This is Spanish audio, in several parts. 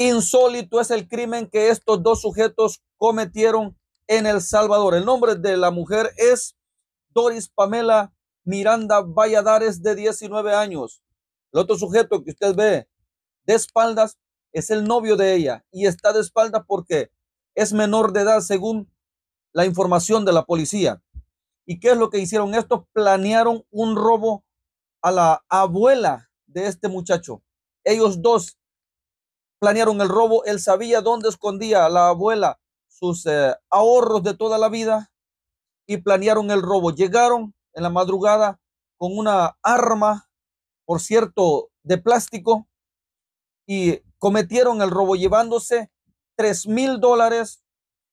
Insólito es el crimen que estos dos sujetos cometieron en El Salvador. El nombre de la mujer es Doris Pamela Miranda Valladares, de 19 años. El otro sujeto que usted ve de espaldas es el novio de ella y está de espaldas porque es menor de edad según la información de la policía. ¿Y qué es lo que hicieron estos? Planearon un robo a la abuela de este muchacho. Ellos dos planearon el robo, él sabía dónde escondía la abuela sus eh, ahorros de toda la vida y planearon el robo. Llegaron en la madrugada con una arma, por cierto, de plástico y cometieron el robo llevándose tres mil dólares.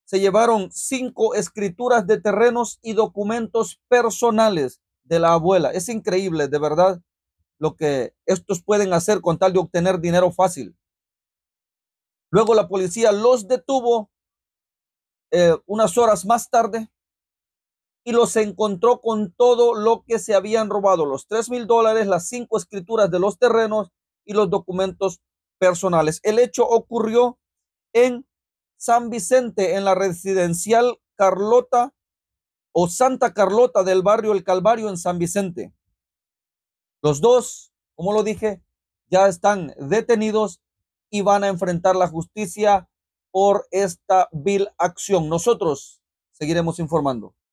Se llevaron cinco escrituras de terrenos y documentos personales de la abuela. Es increíble, de verdad, lo que estos pueden hacer con tal de obtener dinero fácil. Luego la policía los detuvo eh, unas horas más tarde y los encontró con todo lo que se habían robado, los tres mil dólares, las cinco escrituras de los terrenos y los documentos personales. El hecho ocurrió en San Vicente, en la residencial Carlota o Santa Carlota del barrio El Calvario en San Vicente. Los dos, como lo dije, ya están detenidos y van a enfrentar la justicia por esta vil acción. Nosotros seguiremos informando.